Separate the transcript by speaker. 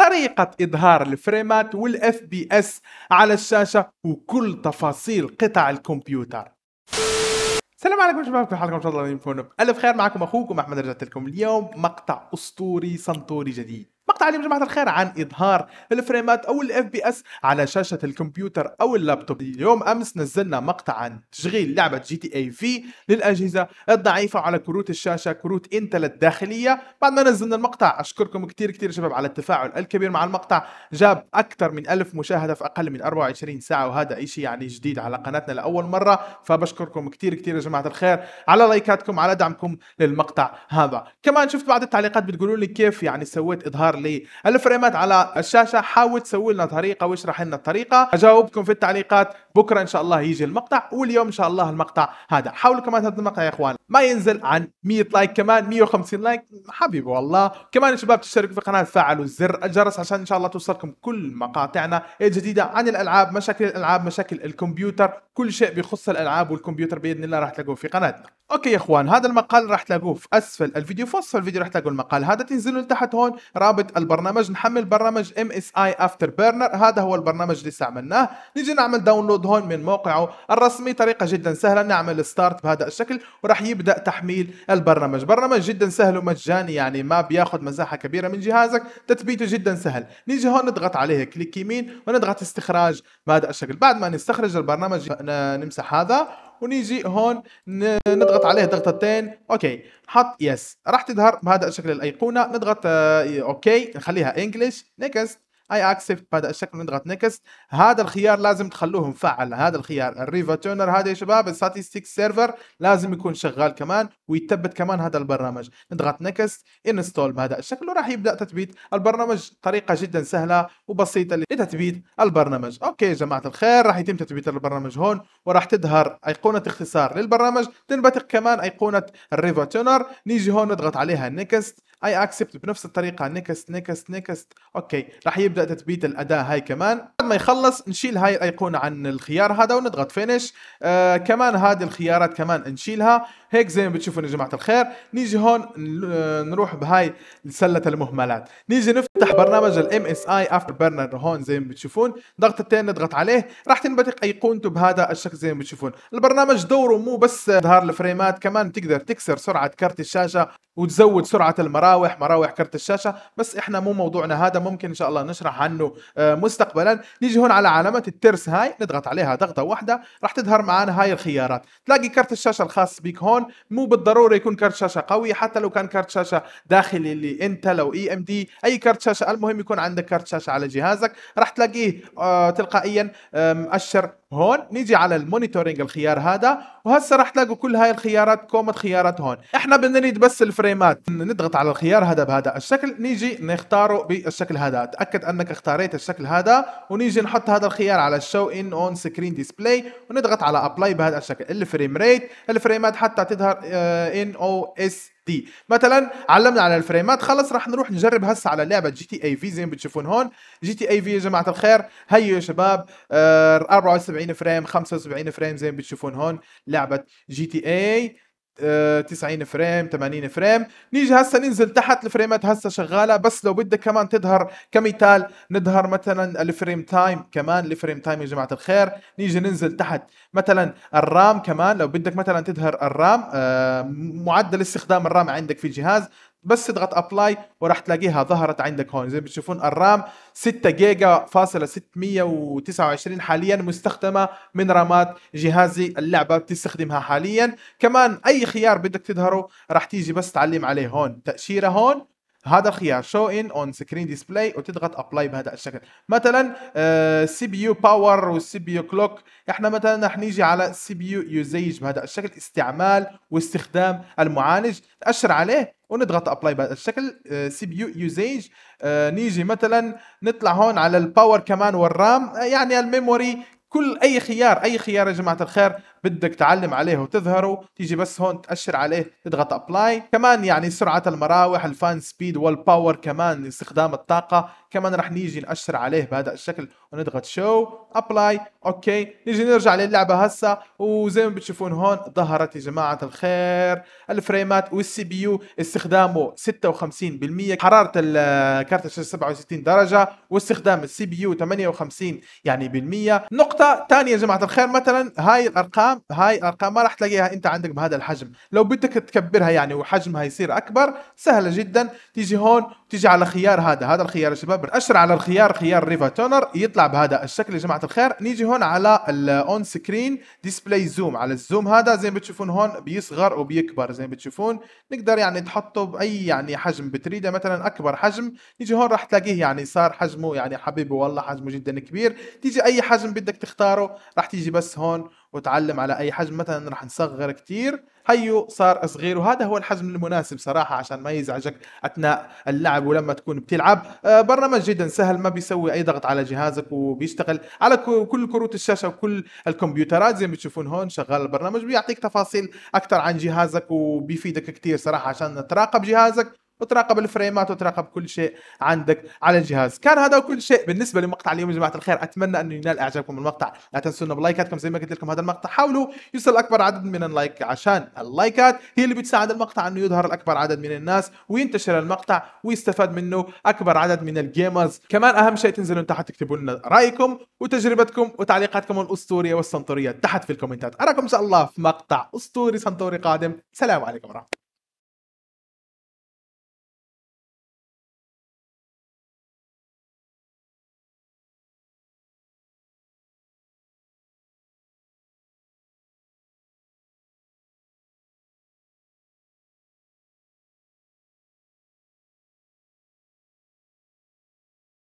Speaker 1: طريقة إظهار الفريمات والاف بي اس على الشاشة وكل تفاصيل قطع الكمبيوتر السلام عليكم شباب كيف حالكم ان شاء الله الف خير معكم اخوكم احمد رجعت لكم اليوم مقطع اسطوري سنتوري جديد تعليم جماعة الخير عن إظهار الفريمات أو الاف بي اس على شاشة الكمبيوتر أو اللابتوب اليوم أمس نزلنا مقطع عن تشغيل لعبة جي تي اي في للأجهزة الضعيفة على كروت الشاشة كروت انتل الداخلية بعد ما نزلنا المقطع أشكركم كتير كتير شباب على التفاعل الكبير مع المقطع جاب أكثر من ألف مشاهدة في أقل من 24 ساعة وهذا إشي يعني جديد على قناتنا لأول مرة فبشكركم كتير كتير يا جماعة الخير على لايكاتكم على دعمكم للمقطع هذا كمان شفت بعض التعليقات بتقولوا لي كيف يعني سويت إظهار لي الحقيقي الفريمات على الشاشه حاول تسوي لنا طريقه واشرح لنا الطريقه اجاوبكم في التعليقات بكره ان شاء الله يجي المقطع واليوم ان شاء الله المقطع هذا حاولوا كمان هذا المقطع يا اخوان ما ينزل عن 100 لايك كمان 150 لايك حبيبي والله كمان يا شباب تشتركوا في القناه فعلوا زر الجرس عشان ان شاء الله توصلكم كل مقاطعنا الجديده عن الالعاب مشاكل الالعاب مشاكل الكمبيوتر كل شيء بيخص الالعاب والكمبيوتر باذن الله راح تلاقوه في قناتنا اوكي يا اخوان هذا المقال راح تلاقوه في اسفل الفيديو في وصف الفيديو راح تلاقوا المقال هذا تنزلوا لتحت هون رابط البرنامج نحمل برنامج ام اس اي افتر بيرنر هذا هو البرنامج اللي استعملناه نيجي نعمل داونلود هون من موقعه الرسمي طريقه جدا سهله نعمل ستارت بهذا الشكل وراح يبدا تحميل البرنامج برنامج جدا سهل ومجاني يعني ما بياخذ مساحه كبيره من جهازك تثبيته جدا سهل نيجي هون نضغط عليه كليك يمين ونضغط استخراج بهذا الشكل بعد ما نستخرج البرنامج نمسح هذا ونيجي هون نضغط عليه ضغطتين اوكي حط يس راح تظهر بهذا الشكل الايقونه نضغط آه، اوكي نخليها انجلش نيكست اي اكسبت بهذا الشكل نضغط نيكست هذا الخيار لازم تخلوه مفعل هذا الخيار الريفا تونر هذا يا شباب الستاتستيك سيرفر لازم يكون شغال كمان ويتبت كمان هذا البرنامج نضغط نيكست انستول بهذا الشكل وراح يبدا تثبيت البرنامج طريقه جدا سهله وبسيطه لتثبيت البرنامج اوكي يا جماعه الخير راح يتم تثبيت البرنامج هون وراح تظهر ايقونه اختصار للبرنامج تنبثق كمان ايقونه الريفا تونر نيجي هون نضغط عليها نيكست اي اكسبت بنفس الطريقه نيكست نيكست نيكست اوكي راح يبدا تثبيت الاداه هاي كمان بعد ما يخلص نشيل هاي الايقونه عن الخيار هذا ونضغط فينش آه كمان هذه الخيارات كمان نشيلها هيك زي ما بتشوفون يا جماعه الخير نيجي هون آه، نروح بهاي سله المهملات نيجي نفتح برنامج الام اس اي افتر برنر هون زي ما بتشوفون ضغطتين نضغط عليه راح تنبثق ايقونته بهذا الشكل زي ما بتشوفون البرنامج دوره مو بس ظهر الفريمات كمان بتقدر تكسر سرعه كارت الشاشه وتزود سرعه المراحل مراوح مراوح كرت الشاشه بس احنا مو موضوعنا هذا ممكن ان شاء الله نشرح عنه آه، مستقبلا نيجي هون على علامه الترس هاي نضغط عليها ضغطه واحده راح تظهر معانا هاي الخيارات تلاقي كرت الشاشه الخاص بك هون مو بالضروره يكون كرت شاشه قوي حتى لو كان كرت شاشه داخلي اللي انت لو e اي ام دي اي كرت شاشه المهم يكون عندك كرت شاشه على جهازك راح تلاقيه آه، تلقائيا مؤشر هون نيجي على المونيتورنج الخيار هذا وهسه راح تلاقوا كل هاي الخيارات كومة خيارات هون احنا بدنا نريد بس الفريمات نضغط على الخيار هذا بهذا الشكل نيجي نختاره بالشكل هذا تاكد انك اختاريت الشكل هذا ونيجي نحط هذا الخيار على الشو ان اون سكرين ديسبلاي ونضغط على ابلاي بهذا الشكل الفريم ريت الفريمات حتى تظهر ان او اس دي مثلا علمنا على الفريمات خلص راح نروح نجرب هسه على لعبه جي تي اي في زي ما بتشوفون هون جي تي اي في يا جماعه الخير هي يا شباب آه 74 فريم 75 فريم زي ما بتشوفون هون لعبه جي تي اي 90 آه، فريم 80 فريم نيجي هسه ننزل تحت الفريمات هسه شغاله بس لو بدك كمان تظهر كمثال نظهر مثلا الفريم تايم كمان الفريم تايم يا جماعه الخير نيجي ننزل تحت مثلا الرام كمان لو بدك مثلا تظهر الرام آه، معدل استخدام الرام عندك في الجهاز بس تضغط ابلاي وراح تلاقيها ظهرت عندك هون زي ما بتشوفون الرام 6 جيجا فاصلة 629 حاليا مستخدمة من رامات جهازي اللعبة بتستخدمها حاليا كمان اي خيار بدك تظهره راح تيجي بس تعلم عليه هون تأشيرة هون هذا الخيار شو ان اون سكرين ديسبلاي وتضغط ابلاي بهذا الشكل مثلا سي بي يو باور والسي بي يو كلوك احنا مثلا رح نيجي على سي بي يو يوزيج بهذا الشكل استعمال واستخدام المعالج نأشر عليه ونضغط ابلاي بهذا الشكل سي بي يو يوزيج نيجي مثلا نطلع هون على الباور كمان والرام يعني الميموري كل اي خيار اي خيار يا جماعه الخير بدك تعلم عليه وتظهره تيجي بس هون تأشر عليه تضغط ابلاي كمان يعني سرعة المراوح الفان سبيد والباور كمان استخدام الطاقة كمان رح نيجي نأشر عليه بهذا الشكل ونضغط شو ابلاي اوكي نيجي نرجع للعبة هسا وزي ما بتشوفون هون ظهرت يا جماعة الخير الفريمات والسي بي يو استخدامه 56% حرارة الكارت الشاشة 67 درجة واستخدام السي بي يو 58 يعني بالمية نقطة ثانية يا جماعة الخير مثلا هاي الارقام تمام هاي ارقام ما راح تلاقيها انت عندك بهذا الحجم لو بدك تكبرها يعني وحجمها يصير اكبر سهله جدا تيجي هون تيجي على خيار هذا هذا الخيار يا شباب اشر على الخيار خيار ريفا تونر يطلع بهذا الشكل يا جماعه الخير نيجي هون على الاون سكرين ديسبلاي زوم على الزوم هذا زي ما بتشوفون هون بيصغر وبيكبر زي ما بتشوفون نقدر يعني تحطه باي يعني حجم بتريده مثلا اكبر حجم نيجي هون راح تلاقيه يعني صار حجمه يعني حبيبي والله حجمه جدا كبير تيجي اي حجم بدك تختاره راح تيجي بس هون وتعلم على اي حجم مثلا راح نصغر كثير هيو صار صغير وهذا هو الحجم المناسب صراحه عشان ما يزعجك اثناء اللعب ولما تكون بتلعب آه، برنامج جدا سهل ما بيسوي اي ضغط على جهازك وبيشتغل على كل كروت الشاشه وكل الكمبيوترات زي ما تشوفون هون شغال البرنامج بيعطيك تفاصيل اكثر عن جهازك وبيفيدك كتير صراحه عشان تراقب جهازك وتراقب الفريمات وتراقب كل شيء عندك على الجهاز كان هذا كل شيء بالنسبه لمقطع اليوم يا جماعه الخير اتمنى انه ينال اعجابكم المقطع لا تنسونا بلايكاتكم زي ما قلت لكم هذا المقطع حاولوا يوصل اكبر عدد من اللايك عشان اللايكات هي اللي بتساعد المقطع انه يظهر لاكبر عدد من الناس وينتشر المقطع ويستفاد منه اكبر عدد من الجيمرز كمان اهم شيء تنزلوا تحت تكتبوا لنا رايكم وتجربتكم وتعليقاتكم الاسطوريه والسنطوريه تحت في الكومنتات اراكم ان شاء الله في مقطع اسطوري سنطوري قادم سلام عليكم ورحمه